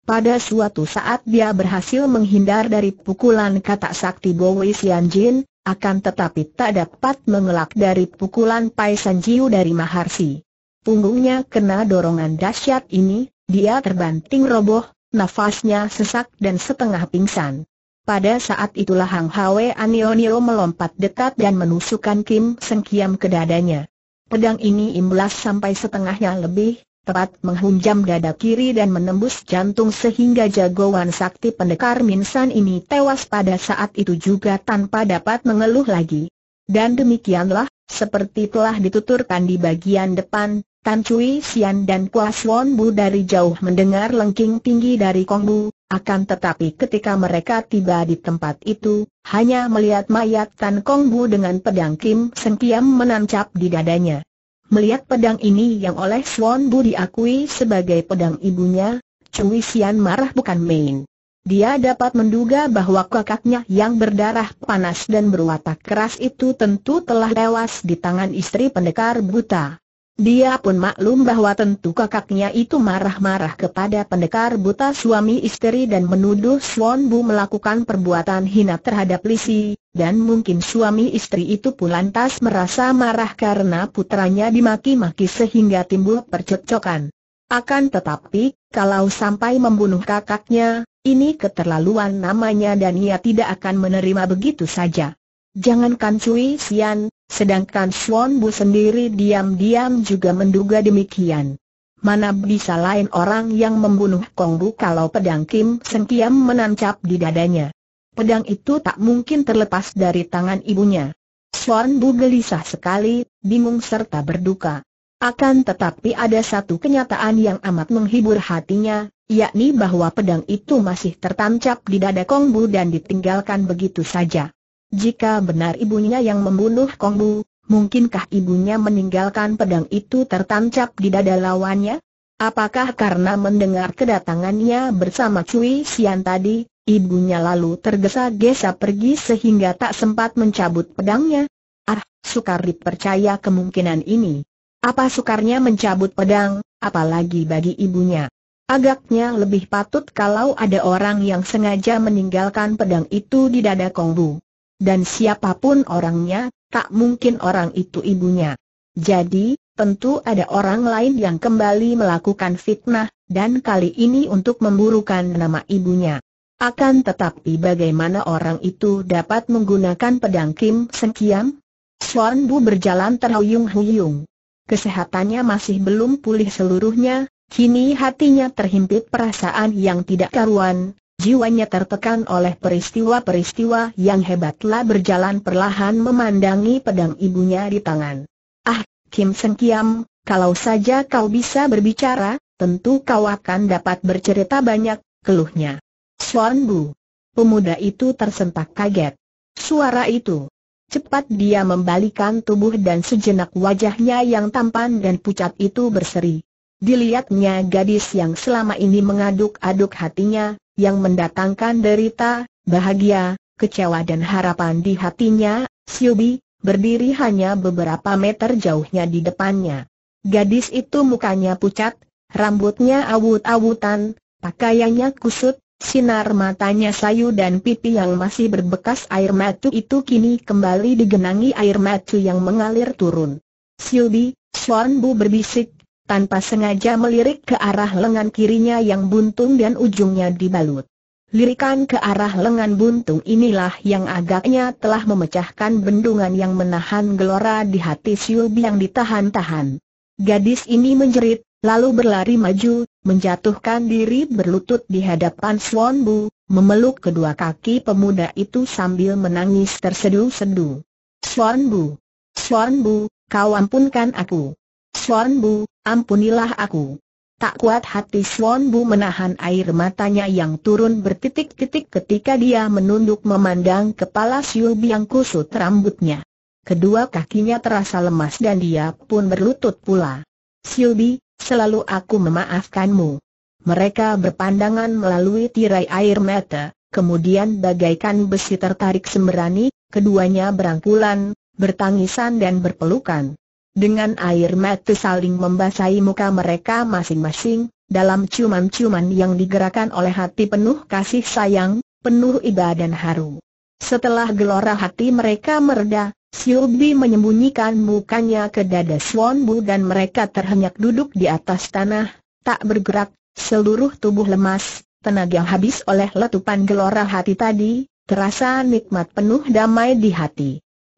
A: Pada suatu saat dia berhasil menghindar dari pukulan kata sakti Bowie Sian Jin, akan tetapi tak dapat mengelak dari pukulan Pai San Jiu dari Maharsi. Punggungnya kena dorongan dahsyat ini, dia terbanting roboh, nafasnya sesak dan setengah pingsan. Pada saat itulah Hang Hwe Anionio melompat dekat dan menusukkan Kim Seng Kiam ke dadanya. Pedang ini imblas sampai setengahnya lebih, tepat menghunjam dada kiri dan menembus jantung sehingga jagoan sakti pendekar Min San ini tewas pada saat itu juga tanpa dapat mengeluh lagi. Dan demikianlah, seperti telah dituturkan di bagian depan, Tan Cui Sian dan Kua Swon Bu dari jauh mendengar lengking tinggi dari Kong Bu. Akan tetapi ketika mereka tiba di tempat itu, hanya melihat mayat Tan Kong Bu dengan pedang Kim Seng Kiam menancap di dadanya. Melihat pedang ini yang oleh Swan Bu diakui sebagai pedang ibunya, Cui Xian marah bukan main. Dia dapat menduga bahwa kakaknya yang berdarah panas dan berwatak keras itu tentu telah tewas di tangan istri pendekar buta. Dia pun maklum bahwa tentu kakaknya itu marah-marah kepada pendekar buta suami istri dan menuduh Swan Bu melakukan perbuatan hina terhadap Lisi, dan mungkin suami istri itu pun lantas merasa marah karena putranya dimaki-maki sehingga timbul percekcokan. Akan tetapi, kalau sampai membunuh kakaknya, ini keterlaluan namanya dan ia tidak akan menerima begitu saja. Jangankan Cui Sian, Sedangkan Swan Bu sendiri diam-diam juga menduga demikian. Mana bisa lain orang yang membunuh Kong Bu kalau pedang Kim Seng Kiam menancap di dadanya. Pedang itu tak mungkin terlepas dari tangan ibunya. Swan Bu gelisah sekali, bingung serta berduka. Akan tetapi ada satu kenyataan yang amat menghibur hatinya, yakni bahwa pedang itu masih tertancap di dada Kong Bu dan ditinggalkan begitu saja. Jika benar ibunya yang membunuh Kongbu, mungkinkah ibunya meninggalkan pedang itu tertancap di dada lawannya? Apakah karena mendengar kedatangannya bersama Cui Xian tadi, ibunya lalu tergesa-gesa pergi sehingga tak sempat mencabut pedangnya? Ah, sukar dipercaya kemungkinan ini. Apa sukarnya mencabut pedang, apalagi bagi ibunya? Agaknya lebih patut kalau ada orang yang sengaja meninggalkan pedang itu di dada Kongbu. Dan siapapun orangnya, tak mungkin orang itu ibunya. Jadi, tentu ada orang lain yang kembali melakukan fitnah, dan kali ini untuk memburukan nama ibunya. Akan tetapi bagaimana orang itu dapat menggunakan pedang Kim Sengkiam? Suan Bu berjalan terhuyung-huyung. Kesehatannya masih belum pulih seluruhnya, kini hatinya terhimpit perasaan yang tidak karuan, Jiwanya tertekan oleh peristiwa-peristiwa yang hebatlah berjalan perlahan memandangi pedang ibunya di tangan. Ah, Kim Seng Kiam, kalau saja kau bisa berbicara, tentu kau akan dapat bercerita banyak, keluhnya. Suan Bu. Pemuda itu tersentak kaget. Suara itu. Cepat dia membalikan tubuh dan sejenak wajahnya yang tampan dan pucat itu berseri. Dilihatnya gadis yang selama ini mengaduk-aduk hatinya, yang mendatangkan derita, bahagia, kecewa dan harapan di hatinya, Siubi, berdiri hanya beberapa meter jauhnya di depannya. Gadis itu mukanya pucat, rambutnya awut-awutan, pakaiannya kusut, sinar matanya sayu dan pipi yang masih berbekas air matu itu kini kembali digenangi air matu yang mengalir turun. Siubi, Suan Bu berbisik, tanpa sengaja melirik ke arah lengan kirinya yang buntung dan ujungnya dibalut. Lirikan ke arah lengan buntung inilah yang agaknya telah memecahkan bendungan yang menahan gelora di hati Siubi yang ditahan-tahan. Gadis ini menjerit, lalu berlari maju, menjatuhkan diri berlutut di hadapan Swan Bu, memeluk kedua kaki pemuda itu sambil menangis terseduh sedu Swan Bu, Swan Bu, kau ampunkan aku. Suan Bu, ampunilah aku. Tak kuat hati Swan Bu menahan air matanya yang turun bertitik-titik ketika dia menunduk memandang kepala Siul Biang kusut rambutnya. Kedua kakinya terasa lemas dan dia pun berlutut pula. Siul Bi, selalu aku memaafkanmu. Mereka berpandangan melalui tirai air mata, kemudian bagaikan besi tertarik semberani, keduanya berangkulan, bertangisan dan berpelukan. Dengan air mata saling membasahi muka mereka masing-masing, dalam ciuman-ciuman yang digerakkan oleh hati penuh kasih sayang, penuh iba dan haru. Setelah gelora hati mereka mereda, Siubi menyembunyikan mukanya ke dada Swan Bu dan mereka terhenyak duduk di atas tanah, tak bergerak, seluruh tubuh lemas, tenaga habis oleh letupan gelora hati tadi, terasa nikmat penuh damai di hati.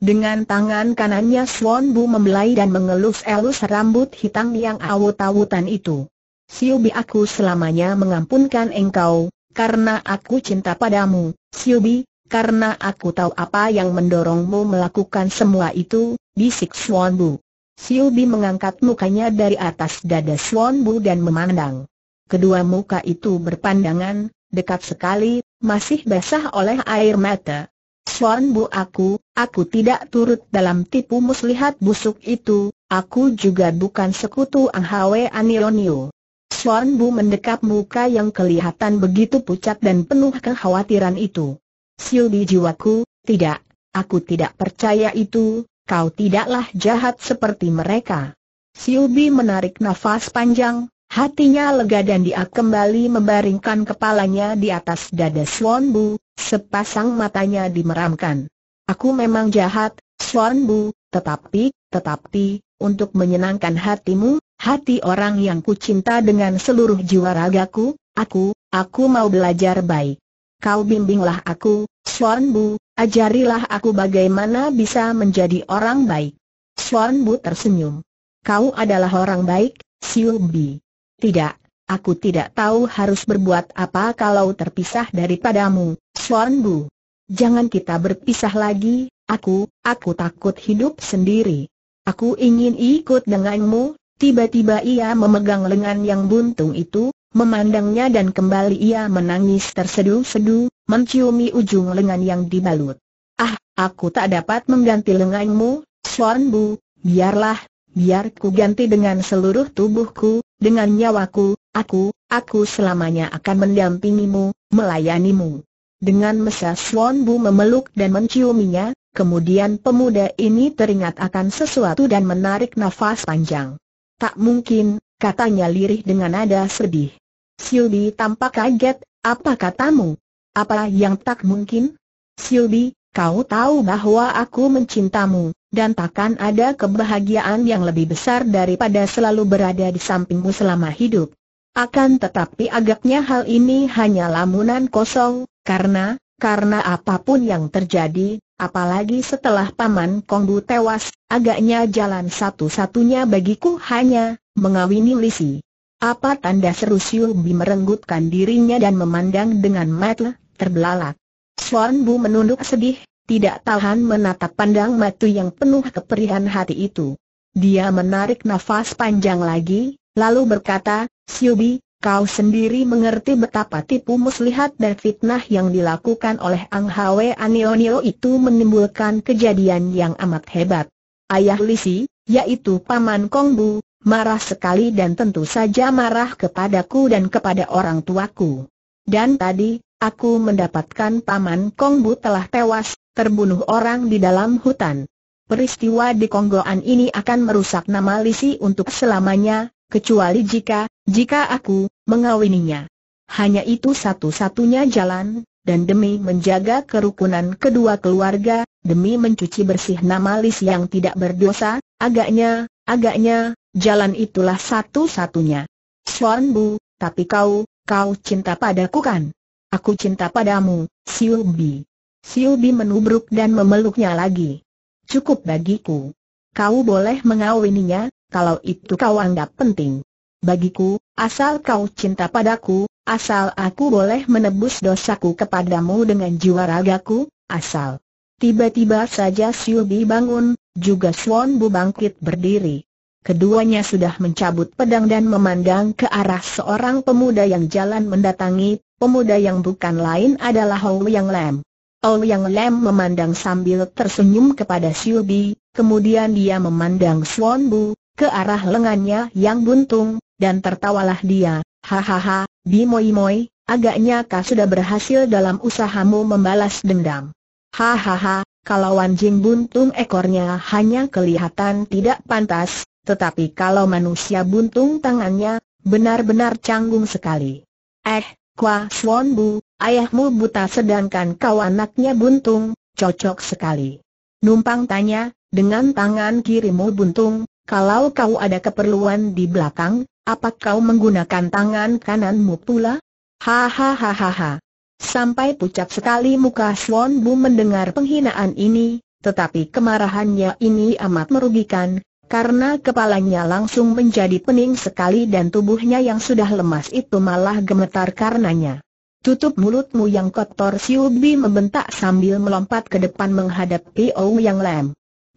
A: Dengan tangan kanannya Swan Bu membelai dan mengelus-elus rambut hitam yang awut-awutan itu. Siubi aku selamanya mengampunkan engkau, karena aku cinta padamu, Siubi, karena aku tahu apa yang mendorongmu melakukan semua itu, bisik Swan Bu. Siubi mengangkat mukanya dari atas dada Swan Bu dan memandang. Kedua muka itu berpandangan, dekat sekali, masih basah oleh air mata. Suan Bu aku, aku tidak turut dalam tipu muslihat busuk itu, aku juga bukan sekutu Ang Hwe Anilonio. Suan Bu mendekap muka yang kelihatan begitu pucat dan penuh kekhawatiran itu. Siu di jiwaku, tidak, aku tidak percaya itu, kau tidaklah jahat seperti mereka. Siubi menarik nafas panjang, Hatinya lega dan dia kembali membaringkan kepalanya di atas dada Swan Bu, sepasang matanya dimeramkan. Aku memang jahat, Swan Bu, tetapi, tetapi, untuk menyenangkan hatimu, hati orang yang kucinta dengan seluruh jiwa ragaku, aku, aku mau belajar baik. Kau bimbinglah aku, Swan Bu, ajarilah aku bagaimana bisa menjadi orang baik. Swan Bu tersenyum. Kau adalah orang baik, Siu Bi. Tidak, aku tidak tahu harus berbuat apa kalau terpisah daripadamu, Suan Bu. Jangan kita berpisah lagi, aku, aku takut hidup sendiri. Aku ingin ikut denganmu, tiba-tiba ia memegang lengan yang buntung itu, memandangnya dan kembali ia menangis terseduh-seduh, menciumi ujung lengan yang dibalut. Ah, aku tak dapat mengganti lenganmu, Suan Bu, biarlah, biar ku ganti dengan seluruh tubuhku, dengan nyawaku, aku, aku selamanya akan mendampingimu, melayanimu. Dengan mesra Swan Bu memeluk dan menciuminya, kemudian pemuda ini teringat akan sesuatu dan menarik nafas panjang. Tak mungkin, katanya lirih dengan nada sedih. Silbi tampak kaget, apa katamu? Apa yang tak mungkin? Silbi, kau tahu bahwa aku mencintamu, dan takkan ada kebahagiaan yang lebih besar daripada selalu berada di sampingmu selama hidup. Akan tetapi agaknya hal ini hanya lamunan kosong, karena, karena apapun yang terjadi, apalagi setelah Paman Kongbu tewas, agaknya jalan satu-satunya bagiku hanya, mengawini Lisi. Apa tanda seru Siu Bi merenggutkan dirinya dan memandang dengan mata terbelalak. Swan Bu menunduk sedih, tidak tahan menatap pandang matu yang penuh keperihan hati itu. Dia menarik nafas panjang lagi, lalu berkata, Siubi, kau sendiri mengerti betapa tipu muslihat dan fitnah yang dilakukan oleh Ang Hwe Anionio itu menimbulkan kejadian yang amat hebat. Ayah Lisi, yaitu Paman Kongbu, marah sekali dan tentu saja marah kepadaku dan kepada orang tuaku. Dan tadi, aku mendapatkan Paman Kongbu telah tewas, terbunuh orang di dalam hutan. Peristiwa di Konggoan ini akan merusak nama Lisi untuk selamanya, kecuali jika, jika aku, mengawininya. Hanya itu satu-satunya jalan, dan demi menjaga kerukunan kedua keluarga, demi mencuci bersih nama Lisi yang tidak berdosa, agaknya, agaknya, jalan itulah satu-satunya. Suan Bu, tapi kau, kau cinta padaku kan? Aku cinta padamu, Siu Bi. Siubi menubruk dan memeluknya lagi. Cukup bagiku. Kau boleh mengawininya, kalau itu kau anggap penting. Bagiku, asal kau cinta padaku, asal aku boleh menebus dosaku kepadamu dengan jiwa ragaku, asal. Tiba-tiba saja Siubi bangun, juga Swan Bu bangkit berdiri. Keduanya sudah mencabut pedang dan memandang ke arah seorang pemuda yang jalan mendatangi, pemuda yang bukan lain adalah Hou Yang Lam. Ouyang Lem memandang sambil tersenyum kepada Siu Bi, kemudian dia memandang Suan Bu, ke arah lengannya yang buntung, dan tertawalah dia, hahaha, moi Moi, agaknya kau sudah berhasil dalam usahamu membalas dendam. Hahaha, kalau anjing buntung ekornya hanya kelihatan tidak pantas, tetapi kalau manusia buntung tangannya, benar-benar canggung sekali. Eh, Kwa Swon Bu, ayahmu buta sedangkan kau anaknya buntung, cocok sekali. Numpang tanya, dengan tangan kirimu buntung, kalau kau ada keperluan di belakang, apa kau menggunakan tangan kananmu pula? Hahaha. Sampai pucat sekali muka Swon Bu mendengar penghinaan ini, tetapi kemarahannya ini amat merugikan, karena kepalanya langsung menjadi pening sekali dan tubuhnya yang sudah lemas itu malah gemetar karenanya. Tutup mulutmu yang kotor Siubi membentak sambil melompat ke depan menghadapi Ou Yang Lem.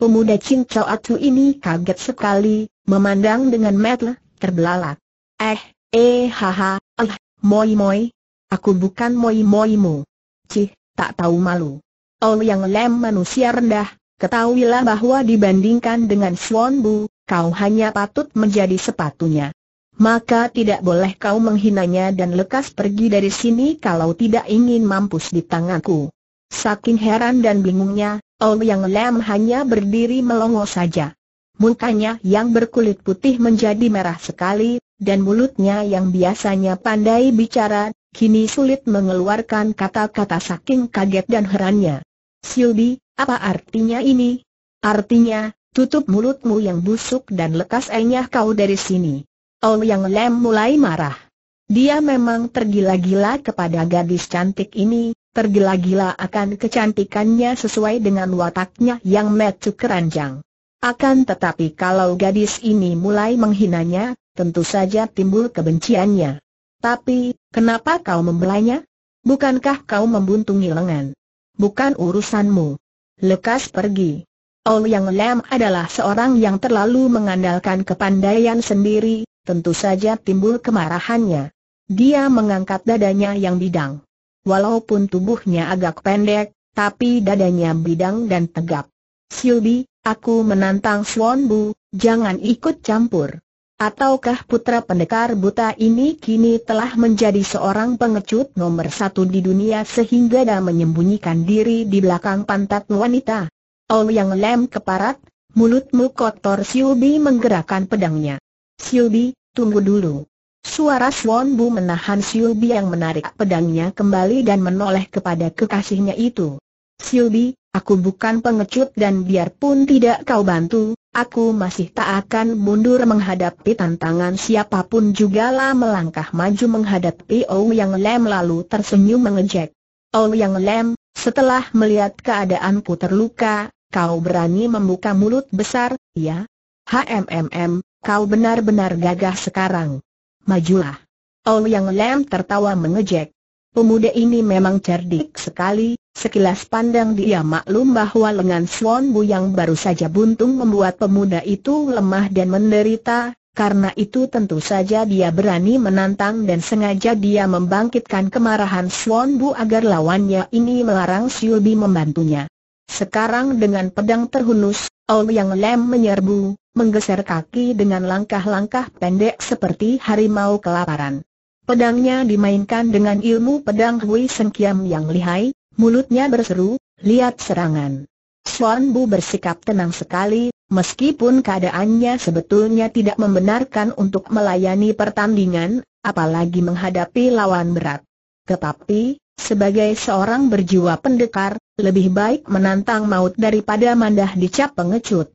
A: Pemuda Ching Chow Atu ini kaget sekali, memandang dengan metel, terbelalak. Eh, eh haha, eh, moi moi. Aku bukan moi moimu. Cih, tak tahu malu. Ou Yang Lem manusia rendah, Ketahuilah bahwa dibandingkan dengan Swan Bu, kau hanya patut menjadi sepatunya. Maka tidak boleh kau menghinanya dan lekas pergi dari sini kalau tidak ingin mampus di tanganku. Saking heran dan bingungnya, Ol Yang Lam hanya berdiri melongo saja. Mukanya yang berkulit putih menjadi merah sekali, dan mulutnya yang biasanya pandai bicara, kini sulit mengeluarkan kata-kata saking kaget dan herannya. Sildi, apa artinya ini? Artinya, tutup mulutmu yang busuk dan lekas enyah kau dari sini. Ol Yang Lem mulai marah. Dia memang tergila-gila kepada gadis cantik ini, tergila-gila akan kecantikannya sesuai dengan wataknya yang metu keranjang. Akan tetapi kalau gadis ini mulai menghinanya, tentu saja timbul kebenciannya. Tapi, kenapa kau membelanya? Bukankah kau membuntungi lengan? Bukan urusanmu lekas pergi. Ol Yang Lam adalah seorang yang terlalu mengandalkan kepandaian sendiri, tentu saja timbul kemarahannya. Dia mengangkat dadanya yang bidang. Walaupun tubuhnya agak pendek, tapi dadanya bidang dan tegap. Silbi, aku menantang Swan Bu, jangan ikut campur. Ataukah putra pendekar buta ini kini telah menjadi seorang pengecut nomor satu di dunia sehingga dia menyembunyikan diri di belakang pantat wanita? Ol yang lem keparat, mulutmu kotor Siubi menggerakkan pedangnya. Siubi, tunggu dulu. Suara Swan Bu menahan Siubi yang menarik pedangnya kembali dan menoleh kepada kekasihnya itu. Siubi, aku bukan pengecut dan biarpun tidak kau bantu, aku masih tak akan mundur menghadapi tantangan siapapun juga lah melangkah maju menghadapi Ou Yang Lem lalu tersenyum mengejek. Ou Yang Lem, setelah melihat keadaanku terluka, kau berani membuka mulut besar, ya? HMMM, kau benar-benar gagah sekarang. Majulah. Ou Yang Lem tertawa mengejek, Pemuda ini memang cerdik sekali, sekilas pandang dia maklum bahwa lengan Swan Bu yang baru saja buntung membuat pemuda itu lemah dan menderita, karena itu tentu saja dia berani menantang dan sengaja dia membangkitkan kemarahan Swan Bu agar lawannya ini melarang Siulbi membantunya. Sekarang dengan pedang terhunus, Ao Yang Lem menyerbu, menggeser kaki dengan langkah-langkah pendek seperti harimau kelaparan. Pedangnya dimainkan dengan ilmu pedang Hui Sengkiam yang lihai, mulutnya berseru, lihat serangan. Suan Bu bersikap tenang sekali, meskipun keadaannya sebetulnya tidak membenarkan untuk melayani pertandingan, apalagi menghadapi lawan berat. Tetapi, sebagai seorang berjiwa pendekar, lebih baik menantang maut daripada mandah dicap pengecut.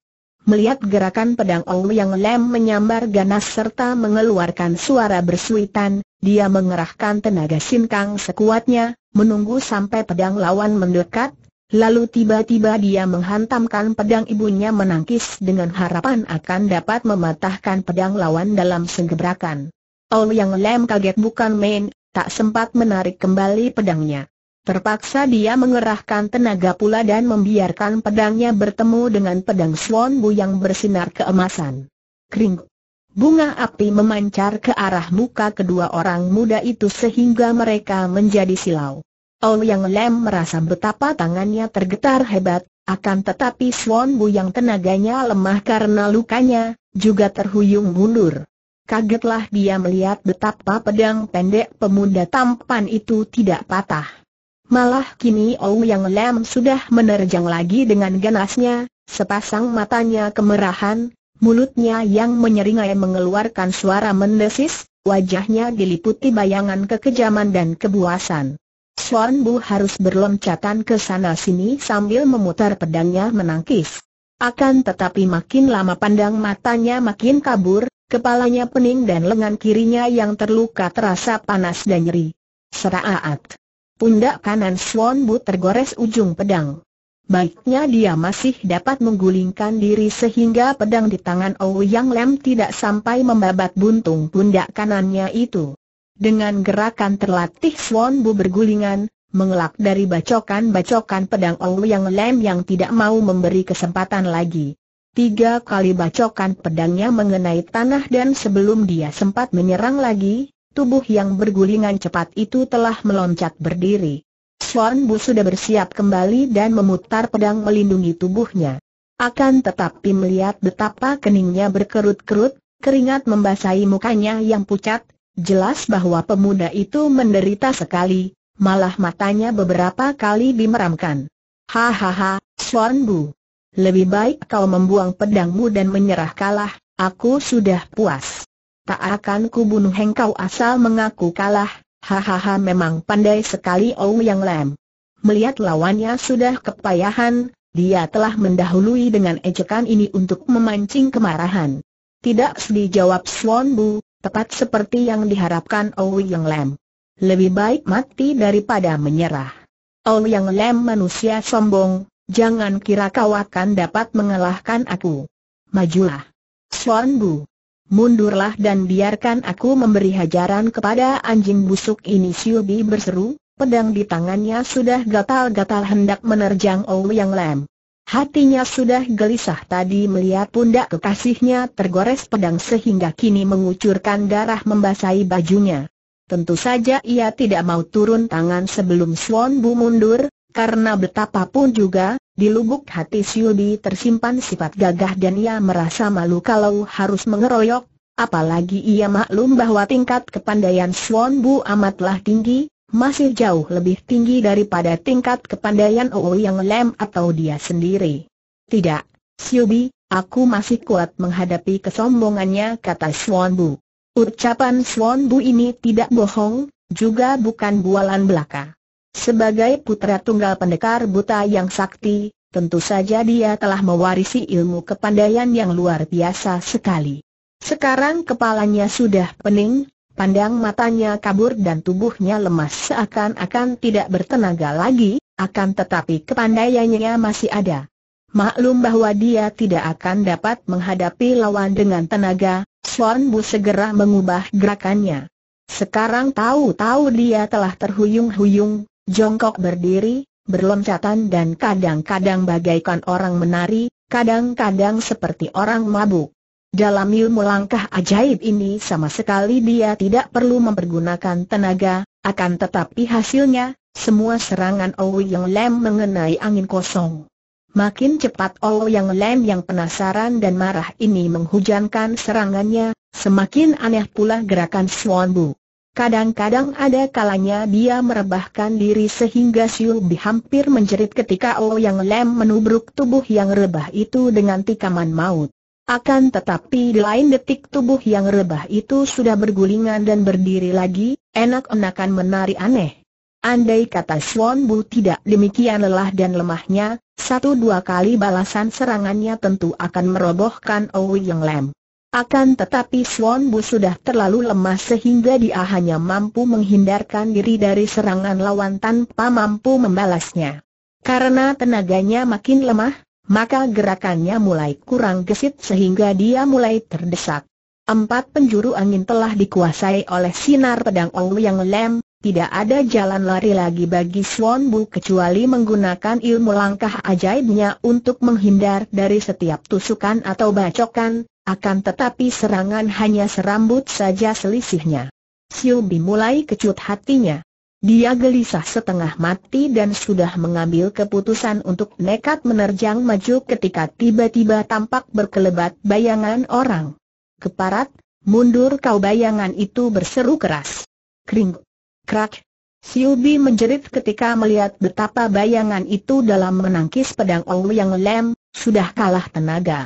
A: Melihat gerakan pedang Ong yang lem menyambar ganas serta mengeluarkan suara bersuitan, dia mengerahkan tenaga sinkang sekuatnya, menunggu sampai pedang lawan mendekat, lalu tiba-tiba dia menghantamkan pedang ibunya menangkis dengan harapan akan dapat mematahkan pedang lawan dalam segebrakan. Ong yang lem kaget bukan main, tak sempat menarik kembali pedangnya. Terpaksa dia mengerahkan tenaga pula dan membiarkan pedangnya bertemu dengan pedang Swan Bu yang bersinar keemasan. Kring. Bunga api memancar ke arah muka kedua orang muda itu sehingga mereka menjadi silau. Yang Lem merasa betapa tangannya tergetar hebat, akan tetapi Swan Bu yang tenaganya lemah karena lukanya, juga terhuyung mundur. Kagetlah dia melihat betapa pedang pendek pemuda tampan itu tidak patah. Malah kini yang Lam sudah menerjang lagi dengan ganasnya, sepasang matanya kemerahan, mulutnya yang menyeringai mengeluarkan suara mendesis, wajahnya diliputi bayangan kekejaman dan kebuasan. Suan Bu harus berloncatan ke sana-sini sambil memutar pedangnya menangkis. Akan tetapi makin lama pandang matanya makin kabur, kepalanya pening dan lengan kirinya yang terluka terasa panas dan nyeri. Seraat pundak kanan Swan Bu tergores ujung pedang. Baiknya dia masih dapat menggulingkan diri sehingga pedang di tangan Ouyang Lem tidak sampai membabat buntung pundak kanannya itu. Dengan gerakan terlatih Swan Bu bergulingan, mengelak dari bacokan-bacokan pedang Ouyang Lem yang tidak mau memberi kesempatan lagi. Tiga kali bacokan pedangnya mengenai tanah dan sebelum dia sempat menyerang lagi, tubuh yang bergulingan cepat itu telah meloncat berdiri. Chuan Bu sudah bersiap kembali dan memutar pedang melindungi tubuhnya. Akan tetapi melihat betapa keningnya berkerut-kerut, keringat membasahi mukanya yang pucat, jelas bahwa pemuda itu menderita sekali, malah matanya beberapa kali dimeramkan. Hahaha, Chuan Bu. Lebih baik kau membuang pedangmu dan menyerah kalah, aku sudah puas tak akan kubunuh engkau asal mengaku kalah, hahaha memang pandai sekali Ou Yang Lam. Melihat lawannya sudah kepayahan, dia telah mendahului dengan ejekan ini untuk memancing kemarahan. Tidak sedih jawab Swan Bu, tepat seperti yang diharapkan Ou Yang Lam. Lebih baik mati daripada menyerah. Ou Yang Lam manusia sombong, jangan kira kau akan dapat mengalahkan aku. Majulah. Swan Bu. Mundurlah dan biarkan aku memberi hajaran kepada anjing busuk ini Siubi berseru, pedang di tangannya sudah gatal-gatal hendak menerjang yang Lam. Hatinya sudah gelisah tadi melihat pundak kekasihnya tergores pedang sehingga kini mengucurkan darah membasahi bajunya. Tentu saja ia tidak mau turun tangan sebelum Swan Bu mundur, karena betapapun juga, di lubuk hati Siubi tersimpan sifat gagah dan ia merasa malu kalau harus mengeroyok, apalagi ia maklum bahwa tingkat kepandaian Swan Bu amatlah tinggi, masih jauh lebih tinggi daripada tingkat kepandaian Oo Yang Lem atau dia sendiri. Tidak, Siubi, aku masih kuat menghadapi kesombongannya kata Swan Bu. Ucapan Swan Bu ini tidak bohong, juga bukan bualan belaka. Sebagai putra tunggal pendekar buta yang sakti, tentu saja dia telah mewarisi ilmu kepandaian yang luar biasa sekali. Sekarang kepalanya sudah pening, pandang matanya kabur dan tubuhnya lemas seakan-akan tidak bertenaga lagi, akan tetapi kepandaiannya masih ada. Maklum bahwa dia tidak akan dapat menghadapi lawan dengan tenaga, Swan Bu segera mengubah gerakannya. Sekarang tahu-tahu dia telah terhuyung-huyung, Jongkok berdiri, berloncatan dan kadang-kadang bagaikan orang menari, kadang-kadang seperti orang mabuk. Dalam ilmu langkah ajaib ini sama sekali dia tidak perlu mempergunakan tenaga, akan tetapi hasilnya, semua serangan Owi Yang Lem mengenai angin kosong. Makin cepat owi Yang Lem yang penasaran dan marah ini menghujankan serangannya, semakin aneh pula gerakan Swan Bu. Kadang-kadang ada kalanya dia merebahkan diri sehingga di hampir menjerit ketika O oh Yang Lem menubruk tubuh yang rebah itu dengan tikaman maut. Akan tetapi di lain detik tubuh yang rebah itu sudah bergulingan dan berdiri lagi, enak-enakan menari aneh. Andai kata Swan Bu tidak demikian lelah dan lemahnya, satu dua kali balasan serangannya tentu akan merobohkan Oh Yang Lem. Akan tetapi Swan Bu sudah terlalu lemah sehingga dia hanya mampu menghindarkan diri dari serangan lawan tanpa mampu membalasnya. Karena tenaganya makin lemah, maka gerakannya mulai kurang gesit sehingga dia mulai terdesak. Empat penjuru angin telah dikuasai oleh sinar pedang Ong Yang Lem, tidak ada jalan lari lagi bagi Swan Bu kecuali menggunakan ilmu langkah ajaibnya untuk menghindar dari setiap tusukan atau bacokan, akan tetapi serangan hanya serambut saja selisihnya. Siu mulai kecut hatinya. Dia gelisah setengah mati dan sudah mengambil keputusan untuk nekat menerjang maju ketika tiba-tiba tampak berkelebat bayangan orang. Keparat, mundur kau bayangan itu berseru keras. Kring, krak, Siubi menjerit ketika melihat betapa bayangan itu dalam menangkis pedang Ong Yang Lem, sudah kalah tenaga.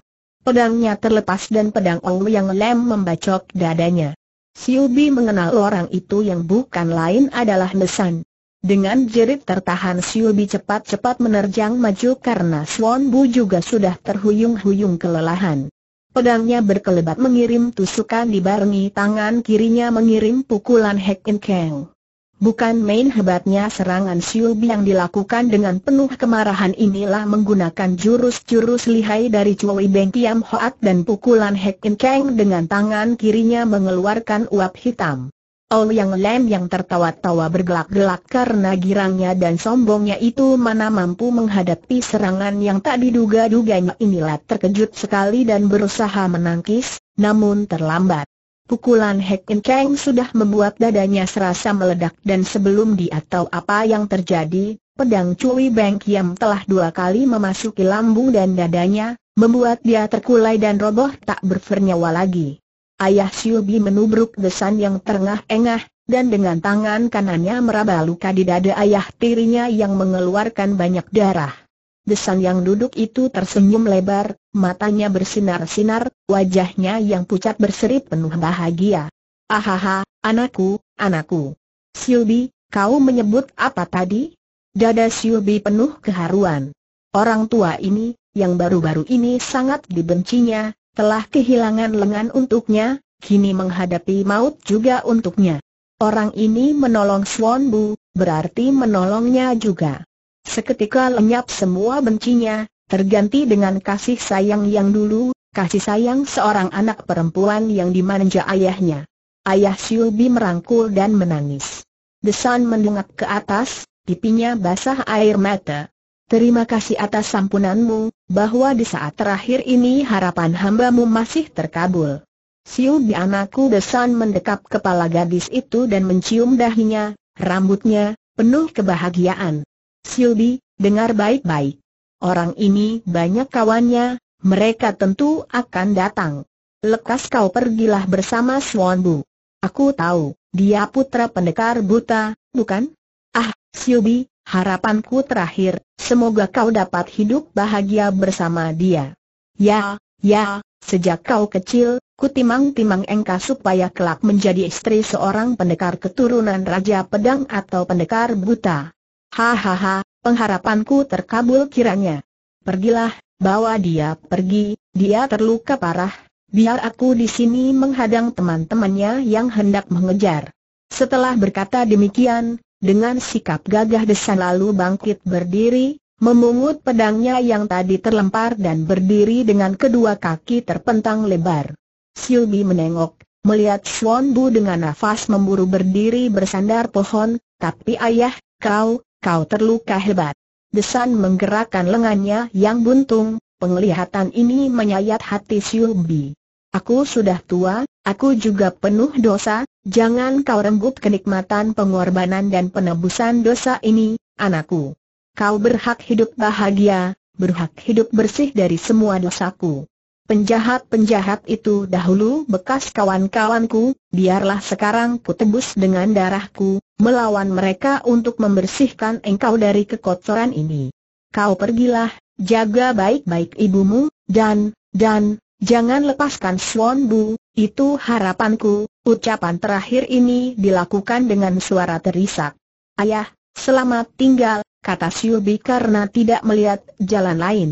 A: Pedangnya terlepas dan pedang Ong yang lem membacok dadanya. Bi mengenal orang itu yang bukan lain adalah Nesan. Dengan jerit tertahan Bi cepat-cepat menerjang maju karena Swan Bu juga sudah terhuyung-huyung kelelahan. Pedangnya berkelebat mengirim tusukan dibarengi tangan kirinya mengirim pukulan Hek In keng. Bukan main hebatnya serangan Siub yang dilakukan dengan penuh kemarahan inilah menggunakan jurus-jurus lihai dari Cui Beng Kiam Hoat dan pukulan Hek In Kang dengan tangan kirinya mengeluarkan uap hitam. All Yang Lem yang tertawa-tawa bergelak-gelak karena girangnya dan sombongnya itu mana mampu menghadapi serangan yang tak diduga-duganya inilah terkejut sekali dan berusaha menangkis, namun terlambat. Pukulan Hek In Kang sudah membuat dadanya serasa meledak dan sebelum dia tahu apa yang terjadi, pedang Cui Beng Kiam telah dua kali memasuki lambung dan dadanya, membuat dia terkulai dan roboh tak bernyawa lagi. Ayah Bi menubruk desan yang terengah-engah, dan dengan tangan kanannya meraba luka di dada ayah tirinya yang mengeluarkan banyak darah. Desan yang duduk itu tersenyum lebar, matanya bersinar-sinar, wajahnya yang pucat berseri penuh bahagia. Ahaha, anakku, anakku. Siubi, kau menyebut apa tadi? Dada Siubi penuh keharuan. Orang tua ini, yang baru-baru ini sangat dibencinya, telah kehilangan lengan untuknya, kini menghadapi maut juga untuknya. Orang ini menolong Swan Bu, berarti menolongnya juga. Seketika lenyap semua bencinya, terganti dengan kasih sayang yang dulu, kasih sayang seorang anak perempuan yang dimanja ayahnya. Ayah Siubi merangkul dan menangis. Desan mendongak ke atas, pipinya basah air mata. Terima kasih atas sampunanmu, bahwa di saat terakhir ini harapan hambamu masih terkabul. Siu di anakku Desan mendekap kepala gadis itu dan mencium dahinya, rambutnya, penuh kebahagiaan. Silbi, dengar baik-baik. Orang ini banyak kawannya, mereka tentu akan datang. Lekas kau pergilah bersama Swan Bu. Aku tahu, dia putra pendekar buta, bukan? Ah, Siubi, harapanku terakhir, semoga kau dapat hidup bahagia bersama dia. Ya, ya, sejak kau kecil, kutimang-timang engkau supaya kelak menjadi istri seorang pendekar keturunan Raja Pedang atau pendekar buta. Hahaha, Pengharapanku terkabul kiranya. Pergilah, bawa dia pergi, dia terluka parah, biar aku di sini menghadang teman-temannya yang hendak mengejar. Setelah berkata demikian, dengan sikap gagah Desan lalu bangkit berdiri, memungut pedangnya yang tadi terlempar dan berdiri dengan kedua kaki terpentang lebar. Silbi menengok, melihat Swan Bu dengan nafas memburu berdiri bersandar pohon, tapi ayah, kau, kau terluka hebat. Desan menggerakkan lengannya yang buntung, penglihatan ini menyayat hati Siubi. Aku sudah tua, aku juga penuh dosa, jangan kau renggut kenikmatan pengorbanan dan penebusan dosa ini, anakku. Kau berhak hidup bahagia, berhak hidup bersih dari semua dosaku. Penjahat-penjahat itu dahulu bekas kawan-kawanku, biarlah sekarang ku tebus dengan darahku, melawan mereka untuk membersihkan engkau dari kekotoran ini. Kau pergilah, jaga baik-baik ibumu, dan, dan, jangan lepaskan Swan Bu, itu harapanku, ucapan terakhir ini dilakukan dengan suara terisak. Ayah, selamat tinggal, kata Siubi karena tidak melihat jalan lain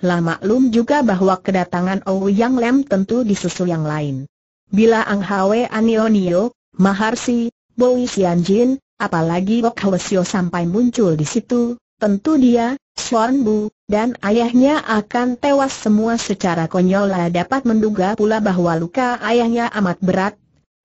A: lah maklum juga bahwa kedatangan Yang Lem tentu disusul yang lain. Bila Ang Hwe Anionio, Maharsi, Bowi Sianjin, apalagi Bok Hwesyo sampai muncul di situ, tentu dia, Swan Bu, dan ayahnya akan tewas semua secara konyol lah dapat menduga pula bahwa luka ayahnya amat berat,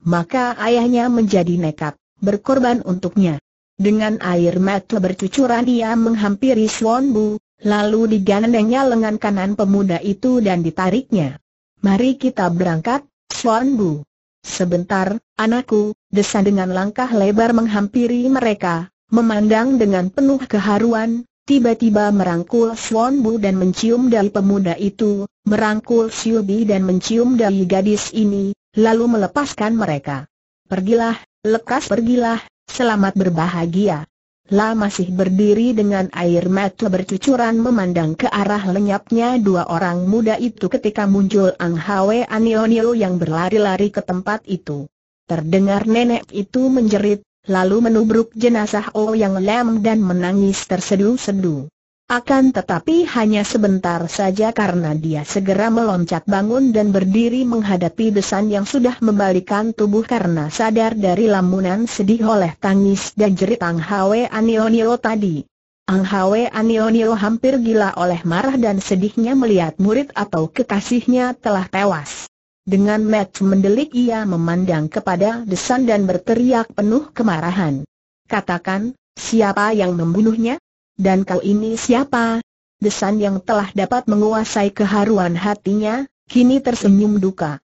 A: maka ayahnya menjadi nekat, berkorban untuknya. Dengan air mata bercucuran ia menghampiri Swan Bu, Lalu digandengnya lengan kanan pemuda itu dan ditariknya. Mari kita berangkat, Swanbu. Bu. Sebentar, anakku, desa dengan langkah lebar menghampiri mereka, memandang dengan penuh keharuan, tiba-tiba merangkul Swanbu Bu dan mencium dari pemuda itu, merangkul Siubi dan mencium dari gadis ini, lalu melepaskan mereka. Pergilah, lekas pergilah, selamat berbahagia. La masih berdiri dengan air mata bercucuran memandang ke arah lenyapnya dua orang muda itu ketika muncul Ang Hwe Anionio yang berlari-lari ke tempat itu. Terdengar nenek itu menjerit, lalu menubruk jenazah O Yang Lam dan menangis tersedu-sedu. Akan tetapi hanya sebentar saja karena dia segera meloncat bangun dan berdiri menghadapi Desan yang sudah membalikan tubuh karena sadar dari lamunan sedih oleh tangis dan jerit Ang Hwe Anionio tadi. Ang Hwe Anionio hampir gila oleh marah dan sedihnya melihat murid atau kekasihnya telah tewas. Dengan match mendelik ia memandang kepada desan dan berteriak penuh kemarahan. Katakan, siapa yang membunuhnya? dan kau ini siapa? Desan yang telah dapat menguasai keharuan hatinya, kini tersenyum duka.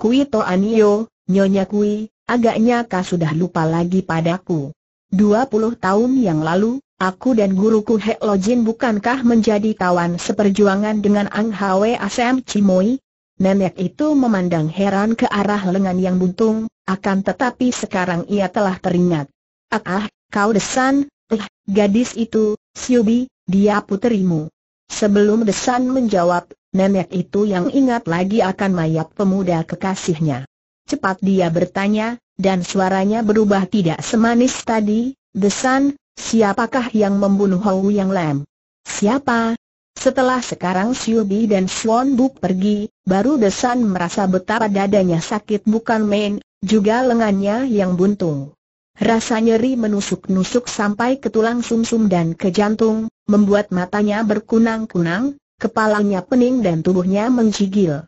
A: Kui to anio, nyonya kui, agaknya kau sudah lupa lagi padaku. Dua puluh tahun yang lalu, aku dan guruku Hek Lojin bukankah menjadi kawan seperjuangan dengan Ang Hwe Asem Cimoy? Nenek itu memandang heran ke arah lengan yang buntung, akan tetapi sekarang ia telah teringat. Ah, ah, kau desan, Eh, gadis itu, Siubi, dia puterimu. Sebelum Desan menjawab, nenek itu yang ingat lagi akan mayat pemuda kekasihnya. Cepat dia bertanya, dan suaranya berubah tidak semanis tadi, Desan, siapakah yang membunuh Hou Yang Lam? Siapa? Setelah sekarang Siubi dan Swan Buk pergi, baru Desan merasa betapa dadanya sakit bukan main, juga lengannya yang buntung. Rasa nyeri menusuk-nusuk sampai ke tulang sumsum -sum dan ke jantung, membuat matanya berkunang-kunang, kepalanya pening dan tubuhnya menggigil.